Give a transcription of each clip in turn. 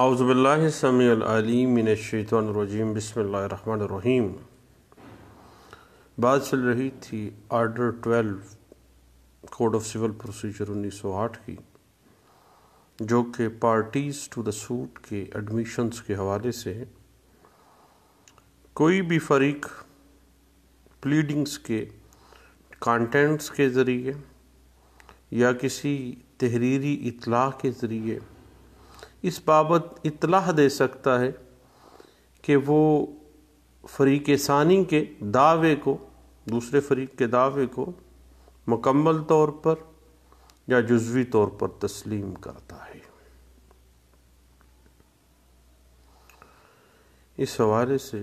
अवज़बिल्लासमीम बसमीम बात चल रही थी order twelve code of civil procedure 1908 की जो कि पार्टीज़ टू द सूट के एडमिशन्स के हवाले से कोई भी फरीक प्लीडिंग्स के कंटेंट्स के ज़रिए या किसी तहरीरी इतला के ज़रिए इस बाबत इतलाह दे सकता है कि वो फरीक सानी के दावे को दूसरे फरीक के दावे को मुकम्मल तौर पर या जुजवी तौर पर तस्लीम करता है इस हवाले से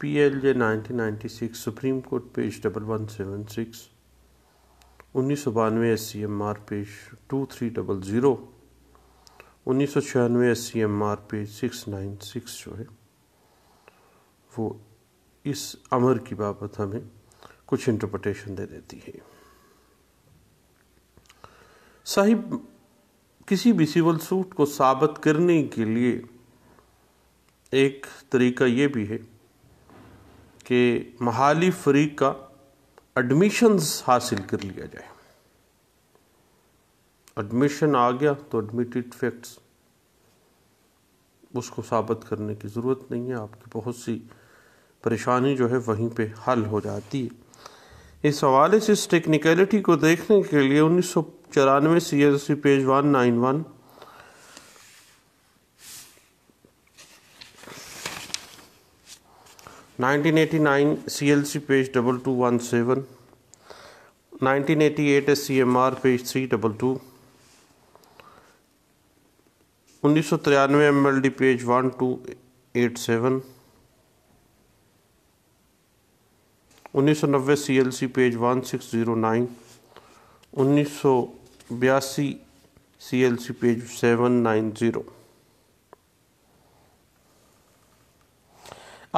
P L J nineteen ninety six supreme court page double one seven six उन्नीस सौ बानवे S C M R page two three double zero उन्नीस सौ छियानवे S C M R six nine six जो है वो इस अमर की बाबत हमें कुछ इंटरप्रटेशन दे देती है साहिब किसी भी सिविल सूट को साबित करने के लिए एक तरीका ये भी है कि महाली फरीक का एडमिशन्स हासिल कर लिया जाए एडमिशन आ गया तो एडमिटेड फैक्ट्स उसको साबित करने की ज़रूरत नहीं है आपकी बहुत सी परेशानी जो है वहीं पे हल हो जाती है इस हवाले से इस टेक्निकलिटी को देखने के लिए उन्नीस सौ चौरानवे C S C page one nine one nineteen eighty nine C L C page double two one seven nineteen eighty eight S C M R page three double two उन्नीस सौ तिरानवे M L D page one two eight seven उन्नीस सौ नब्बे C L C page one six zero nine उन्नीस सौ बयासी C L C page seven nine zero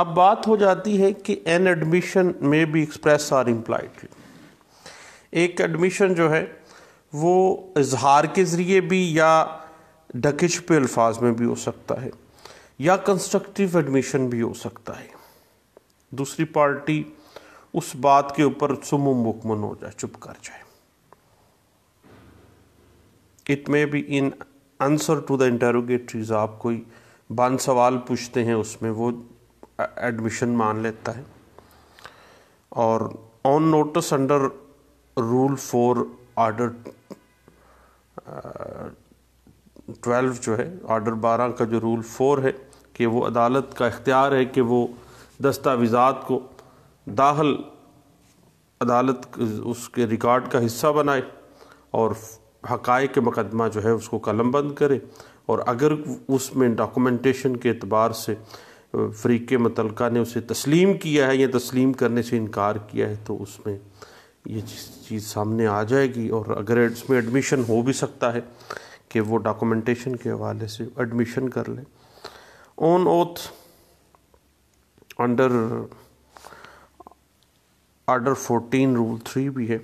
अब बात हो जाती है कि एन एडमिशन में भी एक्सप्रेस आर इम्प्लाइड एक एडमिशन जो है वो इजहार के ज़रिए भी या डकिश पे अल्फाज में भी हो सकता है या कंस्ट्रक्टिव एडमिशन भी हो सकता है दूसरी पार्टी उस बात के ऊपर सुमुम मुकमन हो जाए चुप कर जाए it may be in answer to the interrogatories आप कोई बान सवाल पूछते हैं उसमें वो एडमिशन मान लेता है और on notice under rule four order twelve जो है आर्डर बारह का जो रूल फोर है कि वो अदालत का इख्तियार है कि वो दस्तावेज़ात को दाखिल अदालत उसके रिकॉर्ड का हिस्सा बनाए और हकाए के मुकदमा जो है उसको कलम बंद करे और अगर उसमें डॉक्यूमेंटेशन के अतबार से फ्रीक मुतलका ने उसे तस्लीम किया है या तस्लीम करने से इनकार किया है तो उसमें ये चीज़ सामने आ जाएगी और अगर इसमें एडमिशन हो भी सकता है कि वो डॉक्यूमेंटेशन के हवाले से एडमिशन कर लें on oath under order fourteen rule three भी है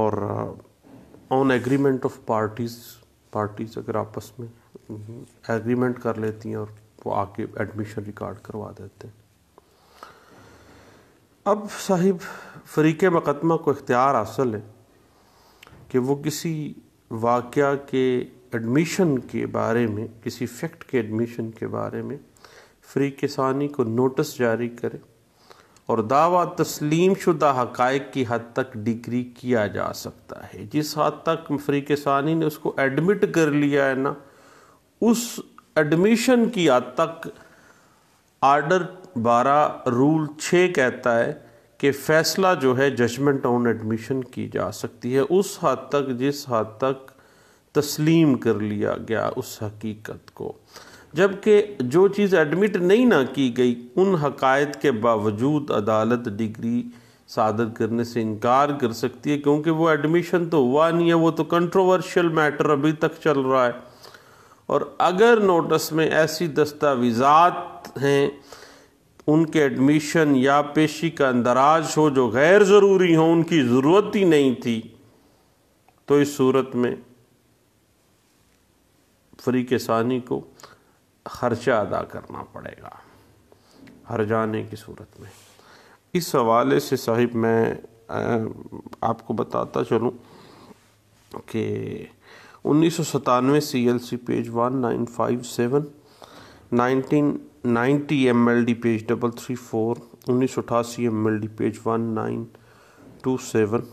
और on agreement of parties parties अगर आपस में एग्रीमेंट हम्म, कर लेती हैं और वो आके एडमिशन रिकॉर्ड करवा देते हैं अब साहिब फरीक मकदमा को इख्तियार हासिल है कि वो किसी वाक़ के एडमिशन के बारे में किसी फैक्ट के एडमिशन के बारे में फ्री किसानी को नोटिस जारी करें और दावा तस्लीम शुदा हक़ की हद तक डिग्री किया जा सकता है जिस हद तक फ्री किसानी ने उसको एडमिट कर लिया है ना उस एडमिशन की हद तक आर्डर बारह रूल छः कहता है कि फ़ैसला जो है जजमेंट ऑन एडमिशन की जा सकती है उस हद तक जिस हद तक तस्लीम कर लिया गया उस हकीकत को जबकि जो चीज़ एडमिट नहीं ना की गई उन हकायद के बावजूद अदालत डिग्री सादर करने से इनकार कर सकती है क्योंकि वो एडमिशन तो हुआ नहीं है वो तो कंट्रोवर्शियल मैटर अभी तक चल रहा है और अगर नोटिस में ऐसी दस्तावेज़ात हैं उनके एडमिशन या पेशी का अंदराज हो जो गैर ज़रूरी हो उनकी ज़रूरत ही नहीं थी तो इस सूरत में फ्री सानी को खर्चा अदा करना पड़ेगा हर जाने की सूरत में इस हवाले से साहिब मैं आपको बताता चलूँ कि उन्नीस सौ सतानवे C L C page one nine five seven nineteen ninety M L D page double three four उन्नीस सौ अठासी M L D page one nine two seven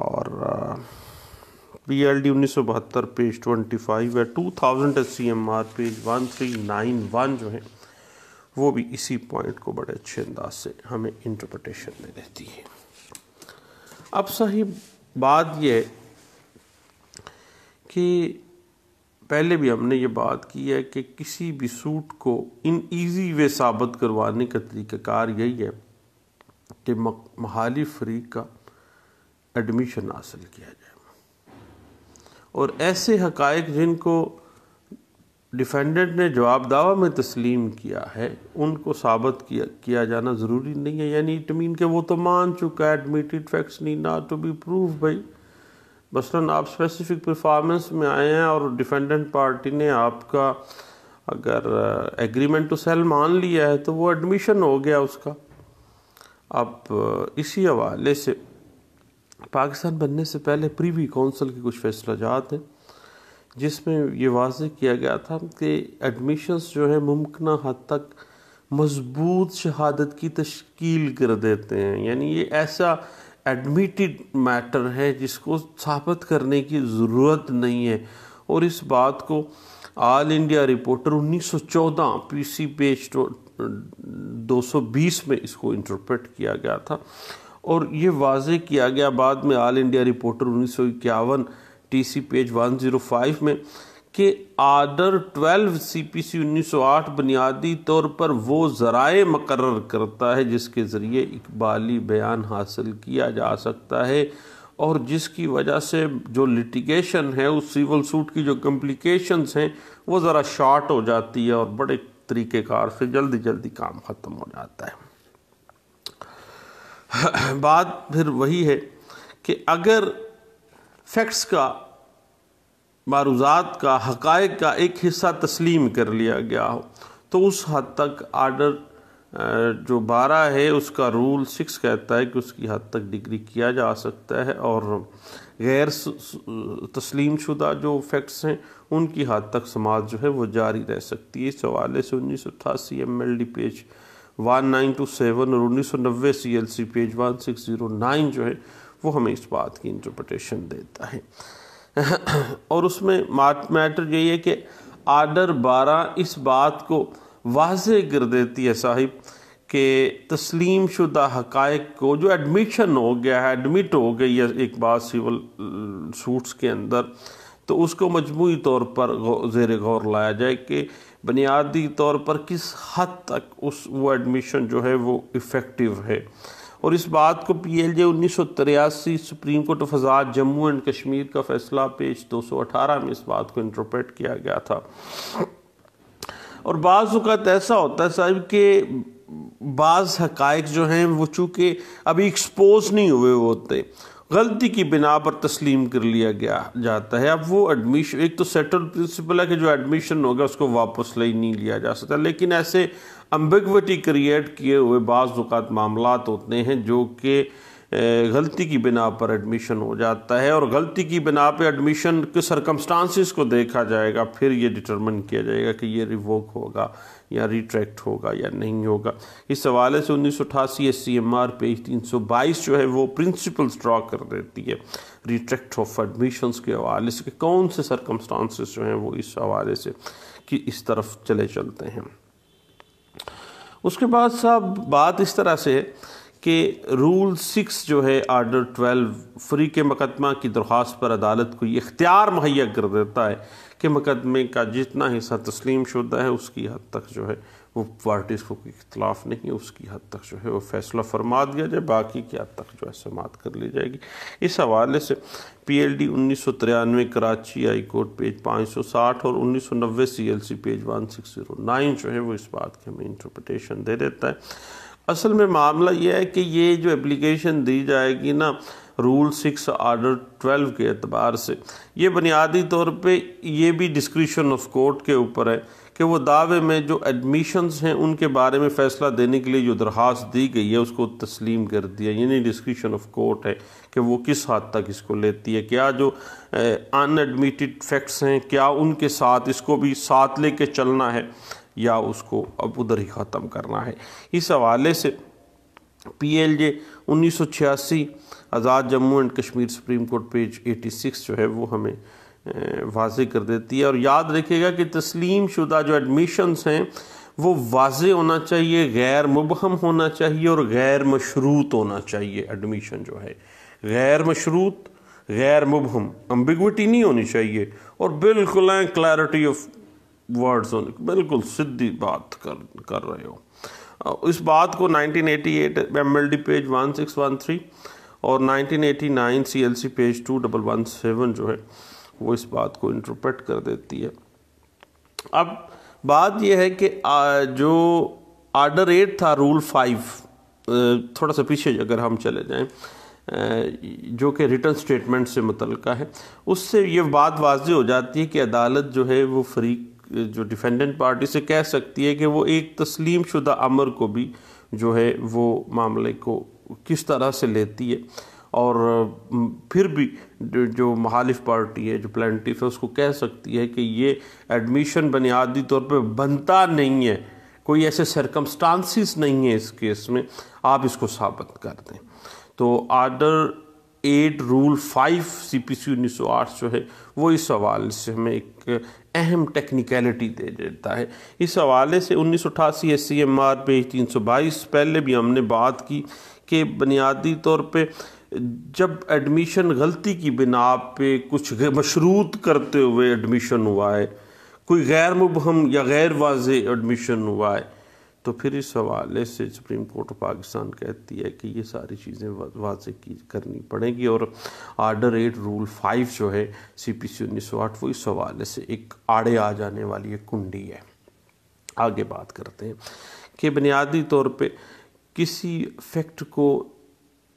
और पी एल डी उन्नीस सौ बहत्तर पेज ट्वेंटी फाइव है two thousand S C M R page one three nine one जो है वो भी इसी पॉइंट को बड़े अच्छे अंदाज से हमें इंटरप्रटेशन में देती है अब सही बात यह कि पहले भी हमने ये बात की है कि किसी भी सूट को इन ईजी वे साबित करवाने का तरीक़ाकार यही है कि महाली फरीक का एडमिशन हासिल किया जाए और ऐसे हकायक जिनको डिफेंडेंट ने जवाब दावा में तस्लीम किया है उनको साबित किया किया जाना ज़रूरी नहीं है यानी इट मीन कि वो तो मान चुका है एडमिटेड फैक्ट्स नहीं ना टू बी प्रूफ भाई मसलन आप स्पेसिफिक परफॉर्मेंस में आए हैं और डिफेंडेंट पार्टी ने आपका अगर एग्रीमेंट टू सेल मान लिया है तो वो एडमिशन हो गया उसका अब uh, इसी हवाले से पाकिस्तान बनने से पहले प्रीवी काउंसिल के कुछ फैसला जात हैं जिसमें ये वाज किया गया था कि एडमिशन्स जो है मुमकिन हद तक मजबूत शहादत की तश्कील कर देते हैं यानी ये ऐसा एडमिटेड मैटर है जिसको साबित करने की ज़रूरत नहीं है और इस बात को all India reporter 1914 PC page 220 में इसको इंटरप्रेट किया गया था और ये वाज किया गया बाद में ऑल इंडिया रिपोर्टर उन्नीस सौ इक्यावन टी सी पेज 105 में कि आर्डर 12 सीपीसी 1908 बुनियादी तौर पर वो ज़राए मकर करता है जिसके ज़रिए इकबाली बयान हासिल किया जा सकता है और जिसकी वजह से जो लिटिगेशन है उस सिविल सूट की जो कम्प्लिकेशन हैं वो ज़रा शॉर्ट हो जाती है और बड़े तरीक़ेकार से जल्दी जल्दी काम ख़त्म हो जाता है बात फिर वही है कि अगर फैक्ट्स का मारूजात का हक़ का एक हिस्सा तस्लीम कर लिया गया हो तो उस हद तक आर्डर जो बारह है उसका रूल सिक्स कहता है कि उसकी हद तक डिग्री किया जा सकता है और गैर तस्लीम शुदा जो फैक्ट्स हैं उनकी हद तक समाज जो है वो जारी रह सकती है इस हवाले से उन्नीस सौ अट्ठासी M L D page one nine two seven और उन्नीस सौ नब्बे C L C page one six zero nine जो है वो हमें इस बात की इंटरप्रटेशन देता है और उसमें मैटर यही है कि आर्डर बारह इस बात को वाज कर देती है साहिब के तस्लीम शुदा हकायक को जो एडमिशन हो गया है एडमिट हो गई है एक बात सिविल सूट्स के अंदर तो उसको मजमू तौर पर जेर गौर लाया जाए कि बुनियादी तौर पर किस हद तक उस वो एडमिशन जो है वो इफ़ेक्टिव है और इस बात को पी एल जे उन्नीस सौ तिरासी supreme court of Azad Jammu and Kashmir का फैसला पेज 218 में इस बात को इंटरप्रेट किया गया था और बाज़त ऐसा होता है साहब के बाज़ हक़ जो हैं वो चूँकि अभी एक्सपोज नहीं हुए होते गलती की बिना पर तस्लीम कर लिया गया जाता है अब वो एडमिशन एक तो सेटल प्रिंसिपल है कि जो एडमिशन होगा उसको वापस ले नहीं लिया जा सकता लेकिन ऐसे अम्बिगवटी क्रिएट किए हुए बाज़ात मामला होते हैं जो कि गलती की बिना पर एडमिशन हो जाता है और गलती की बिना पर एडमिशन के सरकमस्टांसिस को देखा जाएगा फिर ये डिटरमिन किया जाएगा कि ये रिवोक होगा या रिट्रैक्ट होगा या नहीं होगा इस हवाले से उन्नीस सौ अठासी S C M R page तीन सौ बाईस जो है वो प्रिंसिपल्स ड्रा कर देती है रिट्रैक्ट ऑफ एडमिशन के हवाले से कौन से सरकमस्टांसिस जो हैं वो इस हवाले से कि इस तरफ चले चलते हैं उसके बाद साहब बात इस तरह से कि रूल सिक्स जो है आर्डर ट्वेल्व फ्री के मुकदमा की दरख्वास्त पर अदालत को ये इख्तियार मुहैया कर देता है कि मुकदमे का जितना हिस्सा तस्लीम शुदा है उसकी हद तक जो है वो पार्टीज़ को कोई इख्तलाफ नहीं उसकी हद तक जो है वो फैसला फरमा दिया जाए बाकी की हद तक जो है समात कर ली जाएगी इस हवाले से पी एल डी उन्नीस सौ तिरानवे कराची हाई कोर्ट पेज पाँच सौ साठ और उन्नीस सौ नब्बे C L C page one six zero nine जो है वो इस बात की हमें इंटरप्रटेशन दे देता है असल में मामला यह है कि ये जो एप्लीकेशन दी जाएगी ना रूल सिक्स आर्डर ट्वेल्व के अतबार से ये बुनियादी तौर पर ये भी डिस्क्रिप्शन ऑफ कोर्ट के ऊपर है कि वो दावे में जो एडमिशन्स हैं उनके बारे में फ़ैसला देने के लिए जो दरख्वास्त दी गई है उसको तस्लीम कर दिया यानी डिस्क्रिप्शन ऑफ कोर्ट है कि वो किस हद तक इसको लेती है क्या जो अनएडमिटेड फैक्ट्स हैं क्या उनके साथ इसको भी साथ ले कर चलना है या उसको अब उधर ही ख़त्म करना है इस हवाले से पी एल जे उन्नीस सौ छियासी Azad Jammu and Kashmir supreme court page eighty six जो है वो हमें वाज कर देती है और याद रखिएगा कि तस्लीम शुदा जो एडमिशन्स हैं वो वाज होना चाहिए गैर मुबहम होना चाहिए और गैर मशरूत होना चाहिए एडमिशन जो है गैर मशरूत गैर मुबहम अम्बिगटी नहीं होनी चाहिए और बिल्कुल क्लैरिटी ऑफ वर्ड्स होने बिल्कुल सीधी बात कर कर रहे हो इस बात को 1988 एमएलडी पेज 1613 और 1989 सीएलसी पेज 2117 जो है वो इस बात को इंटरप्रेट कर देती है अब बात यह है कि जो आर्डर एट था रूल फाइव थोड़ा सा पीछे अगर हम चले जाएं जो कि रिटर्न स्टेटमेंट से मुतल है उससे ये बात वाज हो जाती है कि अदालत जो है वो फ्री जो डिफेंडेंट पार्टी से कह सकती है कि वो एक तस्लीम शुदा अमर को भी जो है वो मामले को किस तरह से लेती है और फिर भी जो मुखालिफ पार्टी है जो प्लान्टिफ है उसको कह सकती है कि ये एडमिशन बुनियादी तौर पर बनता नहीं है कोई ऐसे सरकमस्टांसिस नहीं है इस केस में आप इसको साबित कर दें तो order eight rule five C P C उन्नीस सौ आठ जो है वो इस हवाले से हमें एक अहम टेक्निकलिटी दे देता है इस हवाले से उन्नीस सौ अठासी एस सी एम आर पे तीन सौ बाईस पहले भी हमने बात की कि बुनियादी तौर पर जब एडमिशन गलती की बिना पे कुछ मशरूत करते हुए एडमिशन हुआ है कोई गैर मुबहम या गैर वाज एडमिशन हुआ है तो फिर इस हवाले से सुप्रीम कोर्ट ऑफ पाकिस्तान कहती है कि ये सारी चीज़ें वाज की करनी पड़ेंगी और आर्डर एट रूल फाइव जो है सी पी सी उन्नीस सौ आठ वो इस हवाले से एक आड़े आ जाने वाली एक कुंडी है आगे बात करते हैं कि बुनियादी तौर पर किसी फैक्ट को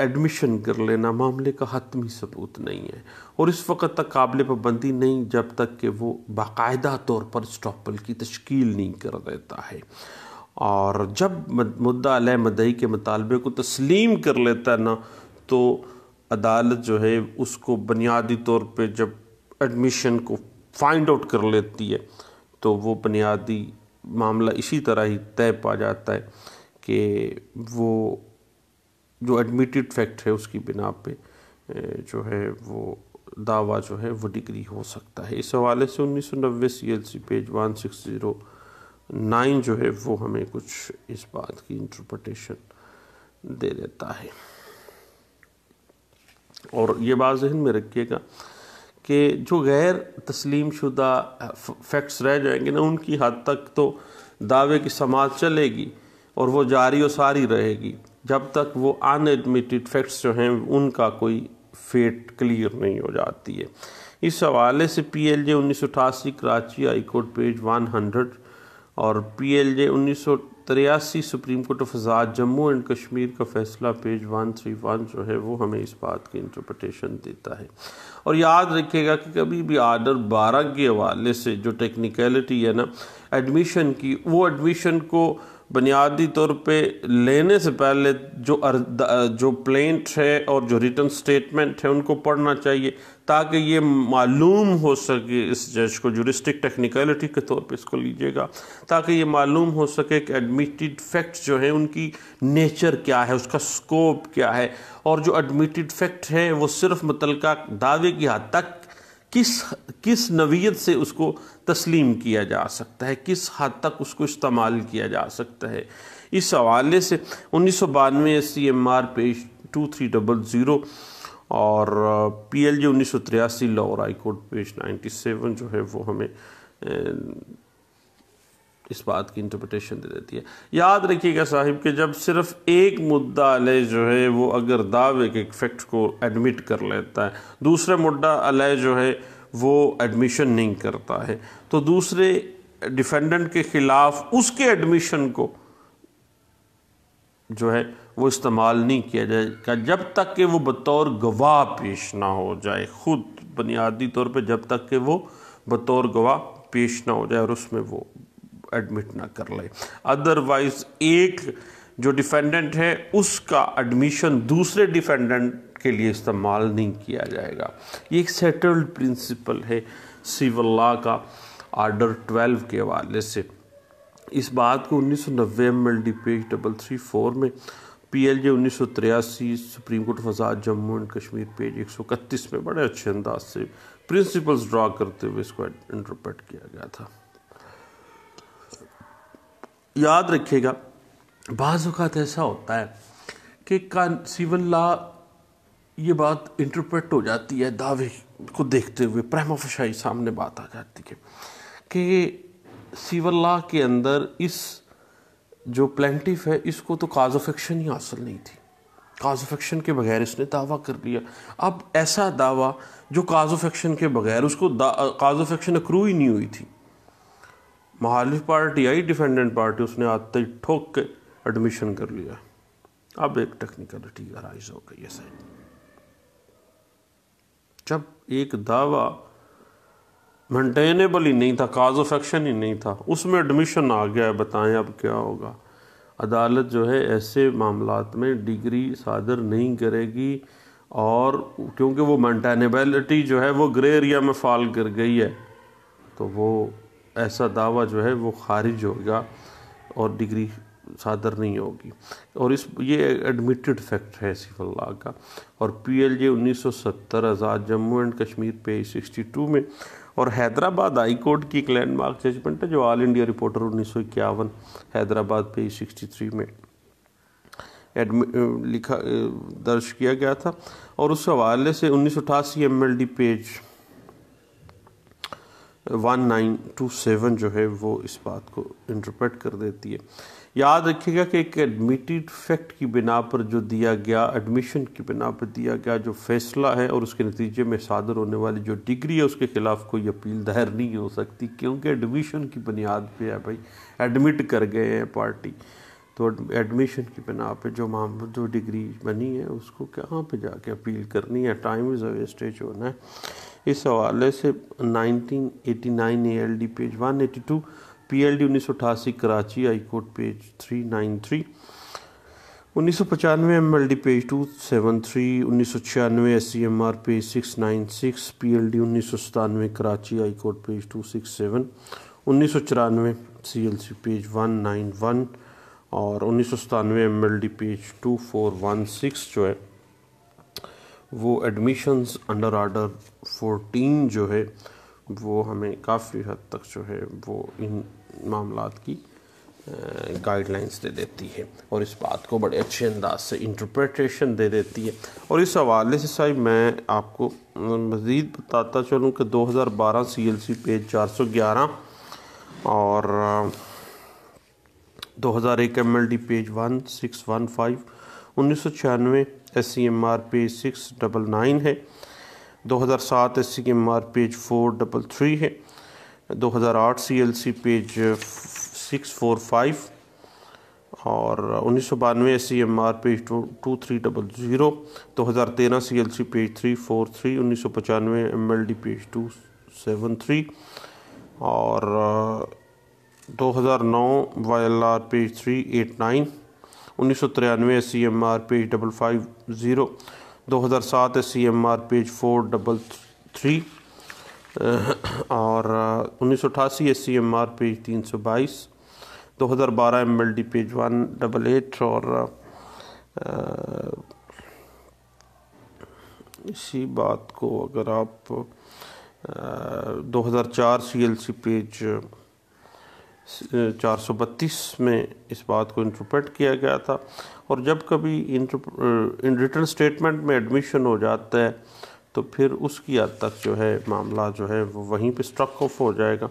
एडमिशन कर लेना मामले का हतमी सबूत नहीं है और इस वक्त तक काबिल पाबंदी नहीं जब तक कि वो बाकायदा तौर पर स्टॉपल की तश्कील नहीं कर देता है और जब मुद्दा अलह मदई के मुतालबे को तस्लीम कर लेता है ना तो अदालत जो है उसको बुनियादी तौर पर जब एडमिशन को फाइंड आउट कर लेती है तो वो बुनियादी मामला इसी तरह ही तय पा जाता है कि वो जो एडमिटेड फैक्ट है उसकी बिना पे जो है वो दावा जो है वो डिग्री हो सकता है इस हवाले से उन्नीस सौ नब्बे C L C page one six zero nine जो है वो हमें कुछ इस बात की इंटरप्रटेशन दे देता है और ये बात जहन में रखिएगा कि जो गैर तस्लीम शुदा फैक्ट्स रह जाएंगे ना उनकी हद तक तो दावे की समाज चलेगी और वो जारी और सारी रहेगी जब तक वो अनएडमिटेड फैक्ट्स जो हैं उनका कोई फेट क्लियर नहीं हो जाती है इस हवाले से पी एल जे उन्नीस सौ अठासी Karachi high court page one hundred और पी एल जे उन्नीस सौ तिरासी supreme court of Azad Jammu and Kashmir का फैसला पेज वन थ्री वन जो है वो हमें इस बात की इंटरप्रटेशन देता है और याद रखिएगा कि कभी भी आर्डर बारह के हवाले से जो टेक्निकलिटी है ना एडमिशन की वो एडमिशन को बुनियादी तौर पे लेने से पहले जो अर्द, जो प्लेंट है और जो रिटर्न स्टेटमेंट है उनको पढ़ना चाहिए ताकि ये मालूम हो सके इस जज को जुरिस्टिक टेक्निकलिटी के तौर पे इसको लीजिएगा ताकि ये मालूम हो सके कि एडमिटेड फैक्ट जो हैं उनकी नेचर क्या है उसका स्कोप क्या है और जो एडमिटेड फैक्ट हैं वो सिर्फ मुतलका दावे की हद तक किस किस नवीयत से उसको तस्लीम किया जा सकता है किस हद हाँ तक उसको इस्तेमाल किया जा सकता है इस हवाले से उन्नीस सौ बानवे C M R page two three double zero और पी एल जी उन्नीस सौ तिरासी Lahore court page ninety seven जो है वो हमें इस बात की इंटरप्रटेशन दे देती है याद रखिएगा साहिब कि जब सिर्फ एक मुद्दा अलह जो है वो अगर दावे के फैक्ट को एडमिट कर लेता है दूसरा मुद्दा अलह जो है वो एडमिशन नहीं करता है तो दूसरे डिफेंडेंट के ख़िलाफ़ उसके एडमिशन को जो है वो इस्तेमाल नहीं किया जाएगा जब तक कि वो बतौर गवाह पेश ना हो जाए ख़ुद बुनियादी तौर पे जब तक कि वो बतौर गवाह पेश ना हो जाए और उसमें वो एडमिट ना कर ले अदरवाइज एक जो डिफेंडेंट है उसका एडमिशन दूसरे डिफेंडेंट के लिए इस्तेमाल नहीं किया जाएगा ये एक सेटल्ड प्रिंसिपल है सिविल लॉ का आर्डर 12 के हवाले से इस बात को 1990 में L D page double three four में पी एल जे उन्नीस सौ तिरासी supreme court of Azad Jammu and Kashmir page एक सौ इकतीस में बड़े अच्छे अंदाज से प्रिंसिपल्स ड्रा करते हुए इसको इंटरप्रेट किया गया था याद रखिएगा बाज़त ऐसा होता है कि का सिविल ला ये बात इंटरप्रेट हो जाती है दावे को देखते हुए प्रेमाफशाही सामने बात आ जाती है कि सिविल ला के अंदर इस जो प्लेंटिफ है इसको तो काज ऑफ एक्शन ही हासिल नहीं थी काज ऑफ एक्शन के बगैर इसने दावा कर लिया अब ऐसा दावा जो काज ऑफ एक्शन के बगैर उसको काज ऑफ एक्शन अक्रू ही नहीं हुई थी मुहालिफ पार्टी आई डिफेंडेंट पार्टी उसने आते ही ठोक के एडमिशन कर लिया अब एक टेक्निकलिटी अराइज हो गई ऐसे जब एक दावा मेंटेनेबल ही नहीं था काज ऑफ एक्शन ही नहीं था उसमें एडमिशन आ गया है बताएं अब क्या होगा अदालत जो है ऐसे मामला में डिग्री सादर नहीं करेगी और क्योंकि वो मैंटेनेबलिटी जो है वो ग्रे एरिया में फाल कर गई है तो वो ऐसा दावा जो है वो खारिज होगा और डिग्री सादर नहीं होगी और इस ये एडमिटेड फैक्ट है अल्लाह का और पी एल जे उन्नीस सौ सत्तर आज़ाद जम्मू एंड कश्मीर पे सिक्सटी टू में और हैदराबाद हाई कोर्ट की एक लैंडमार्क जजमेंट है जो ऑल इंडिया रिपोर्टर उन्नीस सौ इक्यावन हैदराबाद पे सिक्सटी थ्री में एडमि लिखा दर्ज किया गया था और उस हवाले से उन्नीस सौ अठासी एम एल डी पेज 1927 जो है वो इस बात को इंटरप्रेट कर देती है याद रखिएगा कि एक एडमिटेड फैक्ट की बिना पर जो दिया गया एडमिशन की बिना पर दिया गया जो फैसला है और उसके नतीजे में सादर होने वाली जो डिग्री है उसके खिलाफ कोई अपील दायर नहीं हो सकती क्योंकि एडमिशन की बुनियाद पे है भाई एडमिट कर गए हैं पार्टी तो एडमिशन की बिना पर जो मामला जो डिग्री बनी है उसको कहाँ पे जाके अपील करनी है टाइम इज़ वेस्टेज होना है इस हवाले से 1989 डी पेज 182 डी उन्नीस कराची हाई कोर्ट पेज 393 उन्नीस सौ पचानवे M L D page two seven three उन्नीस सौ छियानवे S C M R page six nine six P L D उन्नीस सौ सतानवे Karachi high court page two six seven उन्नीस सौ चौरानवे C L C page one nine one और उन्नीस सौ सतानवे M L D page two four one six जो है वो एडमिशन्स अंडर आर्डर 14 जो है वो हमें काफ़ी हद तक जो है वो इन मामला की गाइडलाइंस दे देती है और इस बात को बड़े अच्छे अंदाज से इंटरप्रटेशन दे देती है और इस हवाले से साहब मैं आपको मज़ीद बताता चलूँ कि 2012 सीएलसी पेज 411 और 2001 एमएलडी पेज 1615 उन्नीस सौ छियानवे S C M R page six double nine है दो हज़ार सात S C M R page four double three है दो हज़ार आठ C L C page six four five और उन्नीस सौ बानवे S C M R page two two three double zero दो हज़ार तेरह C L C page three four three उन्नीस सौ पचानवे M L D page two seven three और दो हज़ार नौ Y L R page three eight nine उन्नीस सौ तिरानवे C M R page double five zero दो हज़ार सात C M R page four double three और उन्नीस सौ अठासी S C M R page तीन सौ बाईस दो हज़ार बारह M L D page one double eight और इसी बात को अगर आप दो हज़ार चार सी एल सी पेज 432 में इस बात को इंटरप्रेट किया गया था और जब कभी इन रिटर्न स्टेटमेंट में एडमिशन हो जाता है तो फिर उसकी हद तक जो है मामला जो है वो वहीं पे स्ट्रक ऑफ हो जाएगा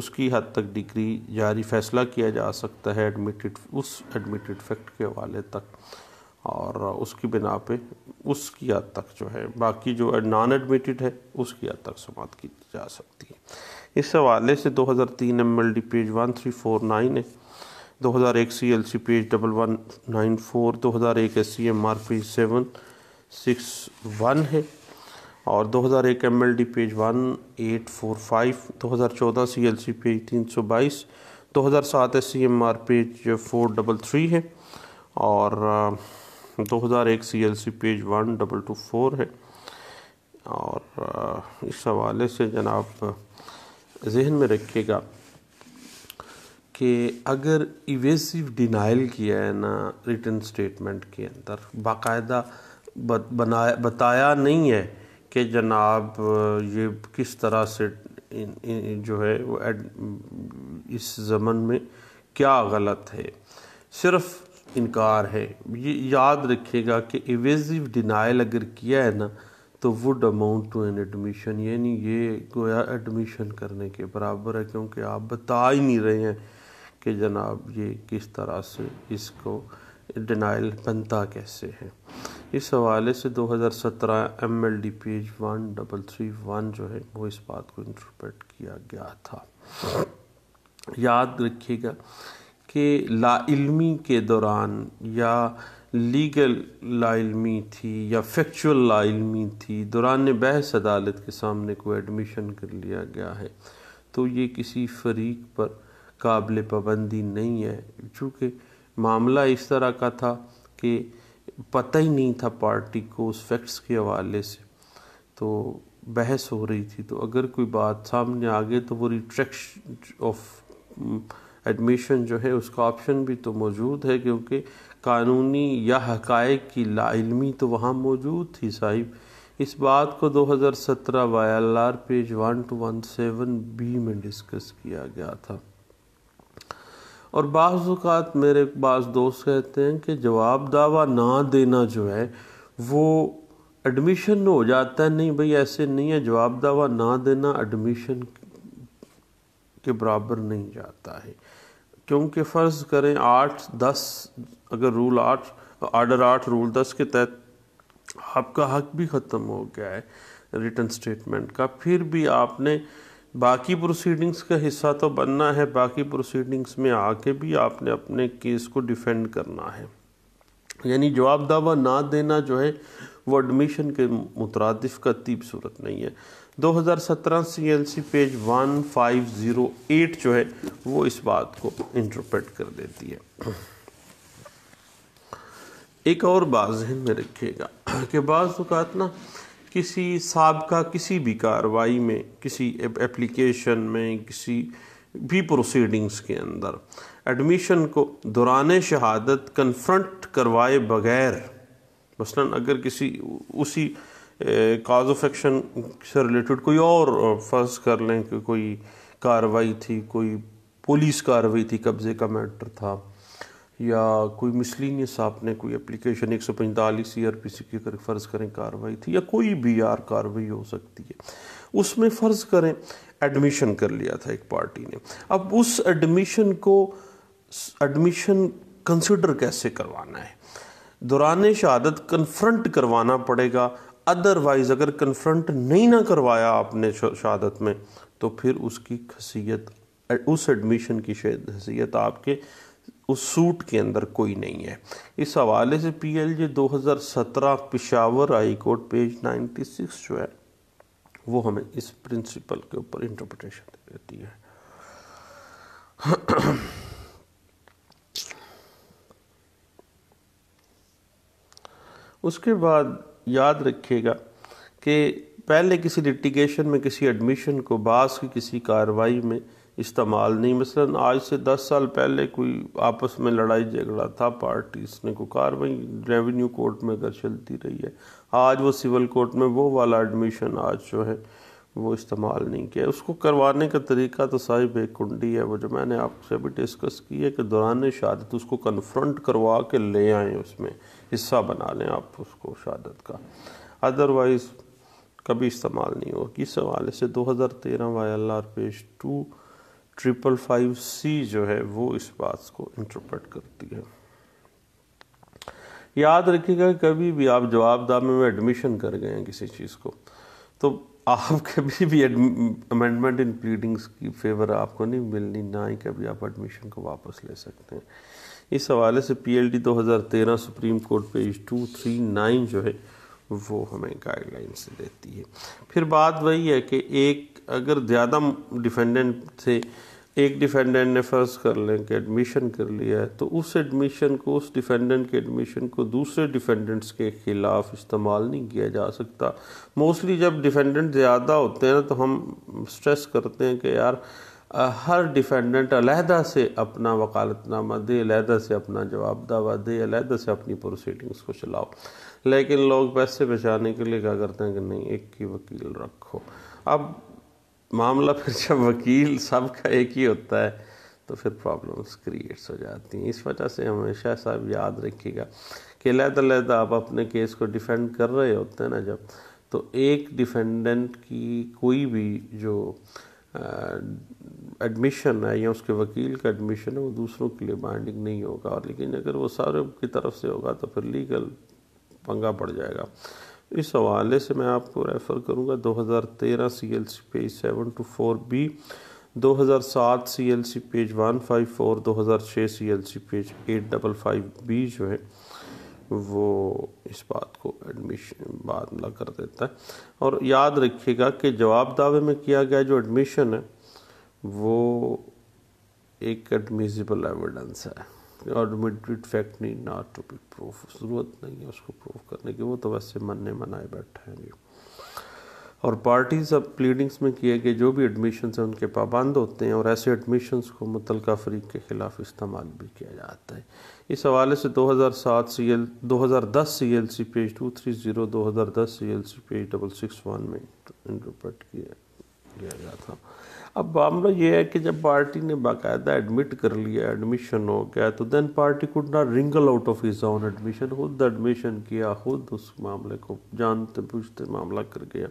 उसकी हद तक डिग्री जारी फैसला किया जा सकता है एडमिटेड उस एडमिटेड फैक्ट के हवाले तक और उसकी बिना पे उसकी हद तक जो है बाकी जो नॉन एडमिटेड है उसकी हद तक समाप्त की जा सकती है इस हवाले से दो हज़ार तीन M L D page one three four nine है दो हज़ार एक C L C page double one nine four दो हज़ार एक S C M R page seven six one है और दो हज़ार एक M L D page one eight four five दो हज़ार चौदह सी एल सी पेज तीन सौ बाईस दो हज़ार सात S C M R page four double three है और दो हज़ार एक C L C page one double two four है और इस हवाले से जनाब जहन में रखिएगा कि अगर इवेसिव डिनाइल किया है ना रिटर्न स्टेटमेंट के अंदर बाकायदा बनाया बताया नहीं है कि जनाब ये किस तरह से जो है वो इस ज़मन में क्या गलत है सिर्फ इनकार है ये याद रखिएगा कि इवेसिव डिनाइल अगर किया है ना तो would amount to an admission यानी ये गोया एडमिशन करने के बराबर है क्योंकि आप बता ही नहीं रहे हैं कि जनाब ये किस तरह से इसको डिनाइल बनता कैसे है इस हवाले से 2017 M L D one double three one जो है वो इस बात को इंटरप्रेट किया गया था याद रखिएगा कि लाइलमी के दौरान या लीगल लाइलमी थी या फैक्चुअल लाइलमी थी दौरान बहस अदालत के सामने को एडमिशन कर लिया गया है तो ये किसी फरीक पर काबिल पाबंदी नहीं है चूँकि मामला इस तरह का था कि पता ही नहीं था पार्टी को उस फैक्ट्स के हवाले से तो बहस हो रही थी तो अगर कोई बात सामने आ गई तो वो रिट्रैक्शन ऑफ एडमिशन जो है उसका ऑप्शन भी तो मौजूद है क्योंकि कानूनी या हकायक की लाइलमी तो वहाँ मौजूद थी साहिब इस बात को 2017 Y L R page one two one seven B में डिस्कस किया गया था और बाज़ात मेरे बाज़ दोस्त कहते हैं कि जवाब दावा ना देना जो है वो एडमिशन हो जाता है नहीं भाई ऐसे नहीं है जवाब दावा ना देना एडमिशन के बराबर नहीं जाता है क्योंकि फ़र्ज़ करें आठ दस अगर रूल आठ आर्डर आठ रूल दस के तहत आपका हक भी ख़त्म हो गया है रिटर्न स्टेटमेंट का फिर भी आपने बाकी प्रोसीडिंग्स का हिस्सा तो बनना है बाकी प्रोसीडिंग्स में आके भी आपने अपने केस को डिफेंड करना है यानी जवाब दावा ना देना जो है वो एडमिशन के मुतरद तीब सूरत नहीं है 2017 सीएलसी पेज 1508 जो है वो इस बात को इंटरप्रेट कर देती है एक और बात जहन में रखिएगा कि बाज़ात ना किसी सबका किसी भी कार्रवाई में किसी एप्लीकेशन में किसी भी प्रोसीडिंग्स के अंदर एडमिशन को दौरान शहादत कन्फ्रंट करवाए बगैर मसलन अगर किसी उसी काज ऑफ एक्शन से रिलेटेड कोई और फर्ज कर लें कि कोई कार्रवाई थी कोई पुलिस कार्रवाई थी कब्ज़े का मैटर था या कोई मिसलिनियस आपने कोई एप्लीकेशन एक सौ पैंतालीस या आर पी सी की कर फ़र्ज़ करें कार्रवाई थी या कोई भी यार कार्रवाई हो सकती है उसमें फ़र्ज़ करें एडमिशन कर लिया था एक पार्टी ने अब उस एडमिशन को एडमिशन कंसिडर कैसे करवाना है दौरान शहादत कन्फ्रंट करवाना पड़ेगा अदरवाइज़ अगर कन्फ्रंट नहीं ना करवाया आपने शहादत में तो फिर उसकी खसीयत उस एडमिशन की हैसियत आपके उस सूट के अंदर कोई नहीं है इस हवाले से पी एल जे दो हज़ार सत्रह Peshawar high court page ninety six जो है वो हमें इस प्रिंसिपल के ऊपर इंटरप्रटेशन देती है उसके बाद याद रखिएगा कि पहले किसी लिटिगेशन में किसी एडमिशन को बास की किसी कार्रवाई में इस्तेमाल नहीं मसलन आज से दस साल पहले कोई आपस में लड़ाई झगड़ा था पार्टीज ने को कार्रवाई रेवेन्यू कोर्ट में अगर चलती रही है आज वो सिविल कोर्ट में वो वाला एडमिशन आज जो है वो इस्तेमाल नहीं किया उसको करवाने का तरीका तो साहिब एक कुंडी है वो जो मैंने आपसे भी डिस्कस की है कि दौरान शादत उसको कन्फ्रंट करवा के ले आए उसमें हिस्सा बना लें आप उसको शहादत का अदरवाइज़ कभी इस्तेमाल नहीं हो इस हवाले से 2013 Y L R page two triple five C जो है वो इस बात को इंटरप्रेट करती है याद रखिएगा कभी भी आप जवाब दामे में एडमिशन कर गए हैं किसी चीज़ को तो आप कभी भी अमेंडमेंट इन प्लीडिंग्स की फेवर आपको नहीं मिलनी ना ही कभी आप एडमिशन को वापस ले सकते हैं इस हवाले से पीएलडी 2013 सुप्रीम कोर्ट पेज 239 जो है वो हमें गाइडलाइंस देती है फिर बात वही है कि एक अगर ज़्यादा डिफेंडेंट थे एक डिफेंडेंट ने फ़र्ज़ कर लें कि एडमिशन कर लिया है तो उस एडमिशन को उस डिफेंडेंट के एडमिशन को दूसरे डिफेंडेंट्स के ख़िलाफ़ इस्तेमाल नहीं किया जा सकता मोस्टली जब डिफेंडेंट ज़्यादा होते हैं ना तो हम स्ट्रेस करते हैं कि यार हर डिफेंडेंट अलहदा से अपना वकालतनामा दे अलहदा से अपना जवाब दावा दे अलहदा से अपनी प्रोसीडिंग्स को चलाओ लेकिन लोग पैसे बचाने के लिए क्या करते हैं कि नहीं एक ही वकील रखो अब मामला फिर जब वकील सब का एक ही होता है तो फिर प्रॉब्लम्स क्रिएट्स हो जाती हैं इस वजह से हमेशा साहब याद रखिएगा कि लहदा लहदा आप अपने केस को डिफेंड कर रहे होते हैं ना जब तो एक डिफेंडेंट की कोई भी जो एडमिशन है या उसके वकील का एडमिशन है वो दूसरों के लिए बाइंडिंग नहीं होगा और लेकिन अगर वो सारे की तरफ से होगा तो फिर लीगल पंगा पड़ जाएगा इस हवाले से मैं आपको रेफ़र करूँगा 2013 C L C page seven two four B 2007 C L C page one five four दो हज़ार छः C L C page eight double five B जो है वो इस बात को एडमिशन बादला कर देता है और याद रखिएगा कि जवाब दावे में किया गया जो एडमिशन है वो एक एडमिजिबल एविडेंस है ऑटोमेटेड फैक्ट नहीं नॉट टू बी प्रूफ ज़रूरत नहीं है उसको प्रूफ करने की वो तो वैसे मन ने मनाए बैठे हैं जी और पार्टीज अब प्लीडिंग्स में किए गए जो भी एडमिशन हैं उनके पाबंद होते हैं और ऐसे एडमिशन्स को मुतल फरीक के ख़िलाफ़ इस्तेमाल भी किया जाता है इस हवाले से 2007 सी एल दो हज़ार दस C L C page two three zero दो हज़ार दस C L C page double six one में इंटरप्रेट किया गया था अब मामला ये है कि जब पार्टी ने बाकायदा एडमिट कर लिया एडमिशन हो गया तो then party could not wriggle out of his own admission खुद एडमिशन किया खुद उस मामले को जानते पूछते मामला कर गया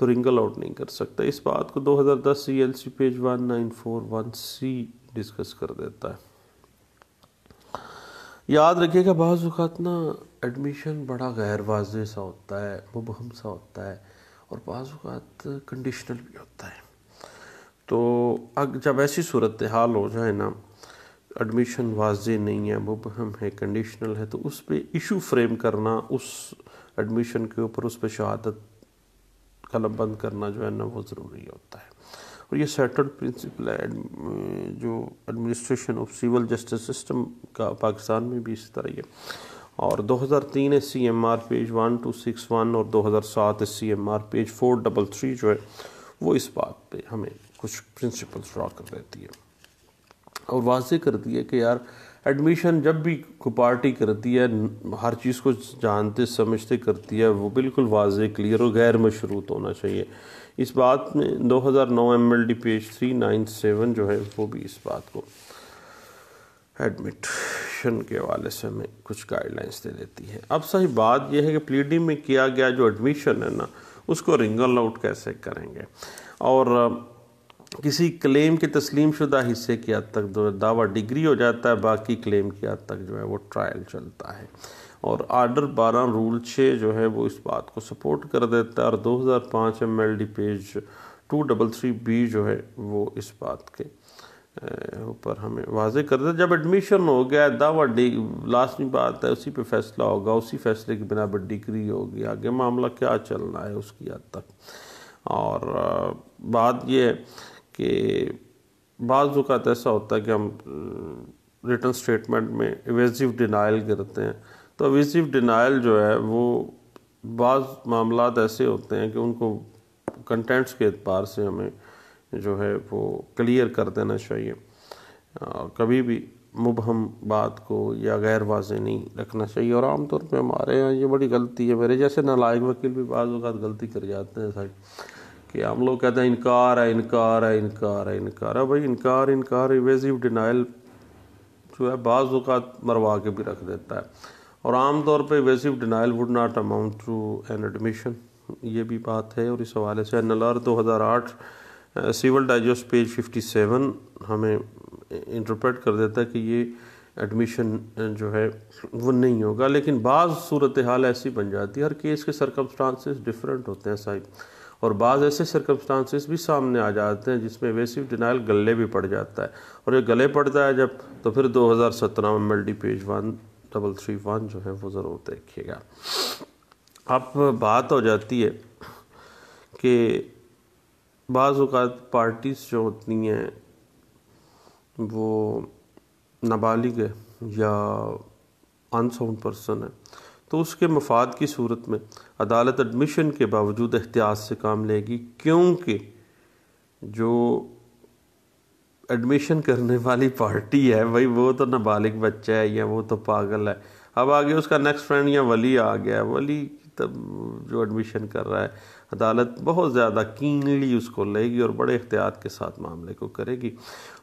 तो रिंगल आउट नहीं कर सकता इस बात को 2010 C L C page one nine four one C discuss कर देता है याद रखिएगा बाज़ात ना एडमिशन बड़ा गैर वाज सा होता है मुबहम सा होता है और बाज़ात कंडीशनल भी होता है तो अब जब ऐसी सूरत हाल हो जाए ना एडमिशन वाज नहीं है मुबहम है कंडीशनल है तो उस पर इशू फ्रेम करना उस एडमिशन के ऊपर उस पर शहादत कलम बंद करना जो है ना वो ज़रूरी होता है और ये सेटल्ड प्रिंसिपल है जो administration of civil justice system का पाकिस्तान में भी इसी तरह है और 2003 S C M R page one two six one और 2007 S C M R page four double three जो है वो इस बात पे हमें कुछ प्रिंसिपल्स ड्रा कर देती है और वाजे करती है कि यार एडमिशन जब भी को पार्टी करती है हर चीज़ को जानते समझते करती है वो बिल्कुल वाज क्लियर और गैर मशरूत होना चाहिए इस बात में 2009 M L D page three nine seven जो है वो भी इस बात को एडमिशन के हवाले से हमें कुछ गाइडलाइंस दे देती है अब सही बात यह है कि प्लीडी में किया गया जो एडमिशन है ना उसको रिंगल आउट कैसे करेंगे और किसी क्लेम के तस्लीम शुदा हिस्से की हद तक जो दावा डिग्री हो जाता है बाकी क्लेम की हद तक जो है वो ट्रायल चलता है और आर्डर बारह रूल छः जो है वो इस बात को सपोर्ट कर देता है और दो हज़ार पाँच M L D page two double three B जो है वो इस बात के ऊपर हमें वाजे कर देता जब एडमिशन हो गया दावा डी में बात है उसी पे फैसला होगा उसी फैसले के बिना पर डिग्री होगी आगे मामला क्या चलना है उसकी हद तक और बात यह कि बाज़ात ऐसा होता है कि हम रिटर्न स्टेटमेंट में एवेजिव डिनाइल करते हैं तो एवेजिव डिनाइल जो है वो बाज़ मामला ऐसे होते हैं कि उनको कंटेंट्स के अतबार से हमें जो है वो क्लियर कर देना चाहिए कभी भी मुबहम बात को या गैर वाज नहीं रखना चाहिए और आमतौर पर हमारे यहाँ ये बड़ी गलती है मेरे जैसे नालायक वकील भी बाज़ात गलती कर जाते हैं साहब कि हम लोग कहते हैं इनकार है इनकार है इनकार है इनकार है भाई इनकार इनकार इवेजिव डिनाइल जो है बाज़ात मरवा के भी रख देता है और आमतौर पर evasive denial would not amount to an admission ये भी बात है और इस हवाले से एन एल आर दो हज़ार आठ civil digest page fifty seven हमें इंटरप्रेट कर देता है कि ये एडमिशन जो है वो नहीं होगा लेकिन बाज़ सूरत हाल ऐसी बन जाती है हर केस के सरकमस्टांसिस डिफरेंट होते हैं साहिब और बाज़ ऐसे सरकमस्टांसिस भी सामने आ जाते हैं जिसमें वेसिव डिनाइल गले भी पड़ जाता है और ये गले पड़ता है जब तो फिर 2017 में multi page one double three one जो है वो ज़रूर देखिएगा अब बात हो जाती है कि बाज़ात पार्टीज़ जो होती हैं वो नाबालिग है या अनसाउंड पर्सन है तो उसके मफाद की सूरत में अदालत एडमिशन के बावजूद एहतियात से काम लेगी क्योंकि जो एडमिशन करने वाली पार्टी है भाई वो तो नाबालिग बच्चा है या वो तो पागल है अब आगे उसका नेक्स्ट फ्रेंड या वली आ गया वली तब जो एडमिशन कर रहा है अदालत बहुत ज़्यादा कीनली उसको लेगी और बड़े एहतियात के साथ मामले को करेगी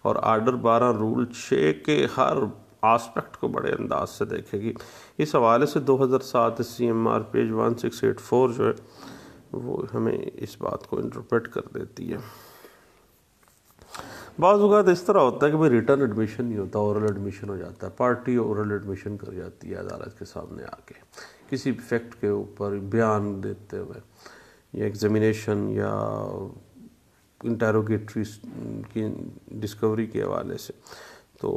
और आर्डर बारह रूल छः के हर आस्पेक्ट को बड़े अंदाज से देखेगी इस हवाले से 2007 C M R page one six eight four जो है वो हमें इस बात को इंटरप्रेट कर देती है बाज़ात इस तरह होता है कि भाई रिटर्न एडमिशन नहीं होता औरल एडमिशन हो जाता है पार्टी औरल एडमिशन कर जाती है अदालत के सामने आके किसी फैक्ट के ऊपर बयान देते हुए या एग्जामिनेशन या इंटेरोगेटरी की डिस्कवरी के हवाले से तो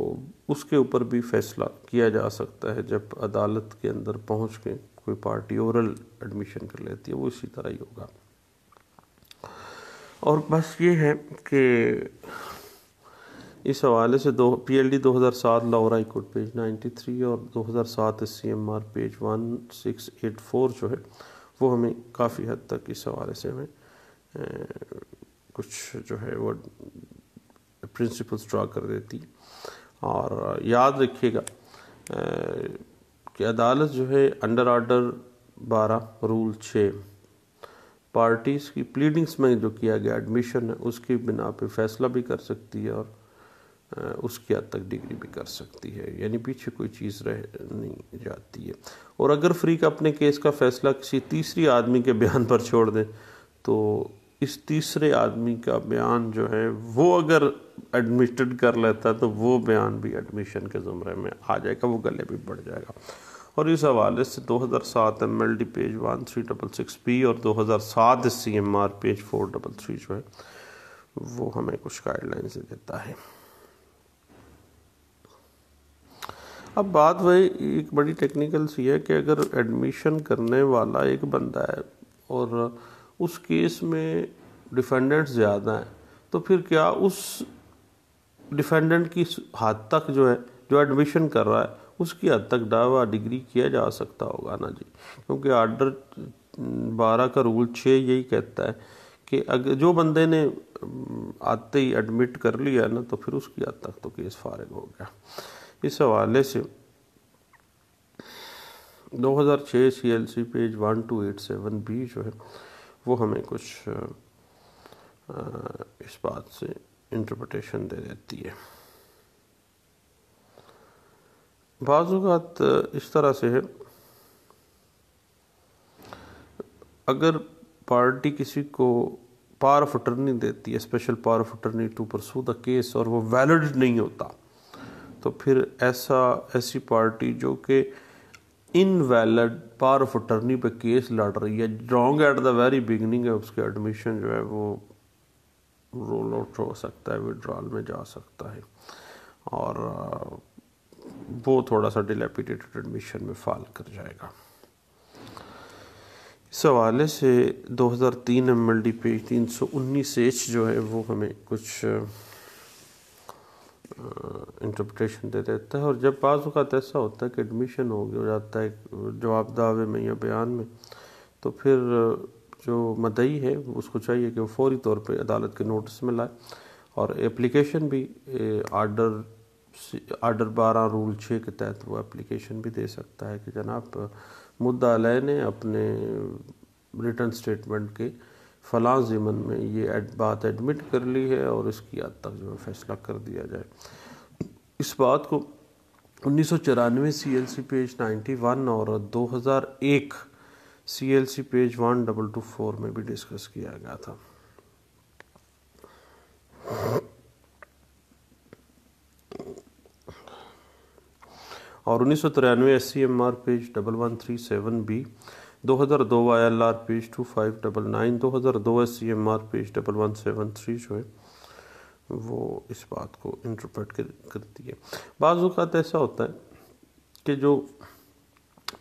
उसके ऊपर भी फैसला किया जा सकता है जब अदालत के अंदर पहुंच के कोई पार्टी ओरल एडमिशन कर लेती है वो इसी तरह ही होगा और बस ये है कि इस हवाले से दो पी एल डी दो हज़ार सात Lahore high court page ninety three और दो हज़ार सात C M R page one six eight four जो है वो हमें काफ़ी हद तक इस हवाले से हमें ए, कुछ जो है वो प्रिंसिपल्स ड्रा कर देती और याद रखिएगा कि अदालत जो है अंडर आर्डर बारह रूल छः पार्टीज़ की प्लीडिंग्स में जो किया गया एडमिशन है उसकी बिना पे फैसला भी कर सकती है और उसकी हद तक डिग्री भी कर सकती है यानी पीछे कोई चीज़ रह नहीं जाती है और अगर फ्री का अपने केस का फैसला किसी तीसरी आदमी के बयान पर छोड़ दें तो इस तीसरे आदमी का बयान जो है वो अगर एडमिटेड कर लेता है तो वो बयान भी एडमिशन के ज़ुमरे में आ जाएगा वो गले भी बढ़ जाएगा और इस हवाले से 2007 M L D page one three double six P और 2007 C M R page four double three जो है वो हमें कुछ गाइडलाइंस देता है अब बात वही एक बड़ी टेक्निकल सी है कि अगर एडमिशन करने वाला एक बंदा है और उस केस में डिफेंडेंट ज़्यादा हैं तो फिर क्या उस डिफेंडेंट की हद तक जो है जो एडमिशन कर रहा है उसकी हद तक दावा डिग्री किया जा सकता होगा ना जी क्योंकि आर्डर बारह का रूल छः यही कहता है कि अगर जो बंदे ने आते ही एडमिट कर लिया ना तो फिर उसकी हद तक तो केस फारग हो गया इस हवाले से 2006 सीएलसी पेज 1287 बी जो है वो हमें कुछ इस बात से इंटरप्रटेशन दे देती है बाज़ात इस तरह से है अगर पार्टी किसी को पावर ऑफ अटर्नी देती है special power of attorney to pursue the case और वो वैलिड नहीं होता तो फिर ऐसा ऐसी पार्टी जो कि इनवैलिड पावर ऑफ अटर्नी पे केस लड़ रही है wrong at the very beginning है उसके एडमिशन जो है वो रोल आउट हो सकता है विड्रॉल में जा सकता है और वो थोड़ा सा डिलेपिटेटेड एडमिशन में फाल कर जाएगा इस हवाले से 2003 एम एल डी पेज तीन सौ उन्नीस एच जो है वो हमें कुछ इंटरप्रटेशन दे देता है और जब बाज़ तो ऐसा होता है कि एडमिशन हो गया जाता है जवाब दावे में या बयान में तो फिर जो मदई है उसको चाहिए कि वो फौरी तौर पर अदालत के नोटिस में लाए और एप्लीकेशन भी आर्डर आर्डर बारह रूल छः के तहत वो एप्लीकेशन भी दे सकता है कि जनाब मुद्दा लय ने अपने रिटर्न स्टेटमेंट के फलां ज़मन में ये एड, बात एडमिट कर ली है और इसकी हद तक जो है फैसला कर दिया जाए इस बात को उन्नीस सौ चौरानवे C L C P H ninety one और दो हज़ार एक C L C page one double two four में भी डिस्कस किया गया था और उन्नीस सौ तिरानवे S C M R page double one three seven B दो हज़ार दो I L R page two five double nine दो हज़ार दो S C M R page double one seven three जो है वो इस बात को इंटरप्रेट कर, करती है बाज़ात ऐसा होता है कि जो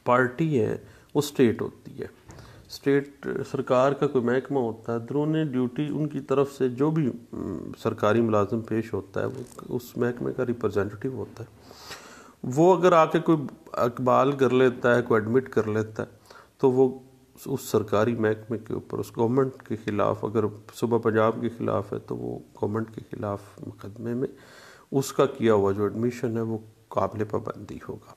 पार्टी है वो स्टेट होती है स्टेट सरकार का कोई महकमा होता है द्रोने ड्यूटी उनकी तरफ से जो भी सरकारी मुलाजम पेश होता है वो उस महकमे का रिप्रेजेंटेटिव होता है वो अगर आके कोई अकबाल कर लेता है कोई एडमिट कर लेता है तो वो उस सरकारी महकमे के ऊपर उस गवर्नमेंट के ख़िलाफ़ अगर सुबह पंजाब के ख़िलाफ़ है तो वो गवर्नमेंट के ख़िलाफ़ मुकदमे में उसका किया हुआ जो एडमिशन है वो काबिल पाबंदी होगा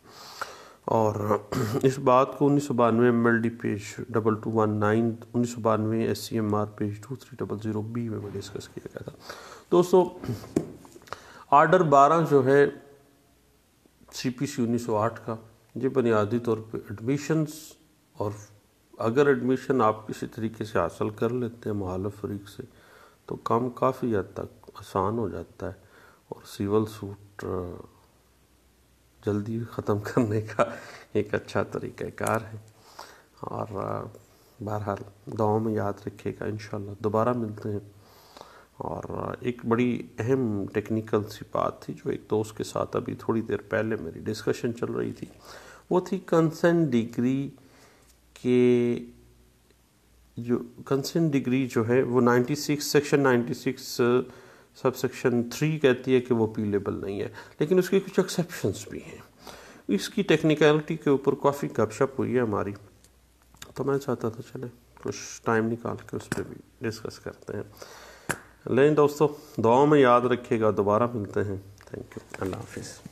और इस बात को उन्नीस सौ बानवे M L D page double two one nine उन्नीस सौ बानवे S C M R page two three double zero B में भी डिस्कस किया गया था दोस्तों आर्डर बारह जो है सी पी सी उन्नीस सौ आठ का ये बुनियादी तौर पर एडमिशन्स और अगर एडमिशन आप किसी तरीके से हासिल कर लेते हैं मुहालफ फरीक से तो काम काफ़ी हद तक आसान हो जाता है और सिविल सूट जल्दी ख़त्म करने का एक अच्छा तरीक़ार है और बहरहाल दुआ में याद रखिएगा इन दोबारा मिलते हैं और एक बड़ी अहम टेक्निकल सी बात थी जो एक दोस्त के साथ अभी थोड़ी देर पहले मेरी डिस्कशन चल रही थी वो थी कंसेंट डिग्री के जो कंसेंट डिग्री जो है वो 96 सेक्शन 96 सबसेक्शन थ्री कहती है कि वो अपीलेबल नहीं है लेकिन उसके कुछ एक्सेप्शन भी हैं इसकी टेक्निकलिटी के ऊपर काफ़ी गपशप हुई है हमारी तो मैं चाहता था चले कुछ टाइम निकाल के उस पर भी डिस्कस करते हैं लेकिन दोस्तों दुआ में याद रखिएगा दोबारा मिलते हैं थैंक यू अल्लाह हाफिज़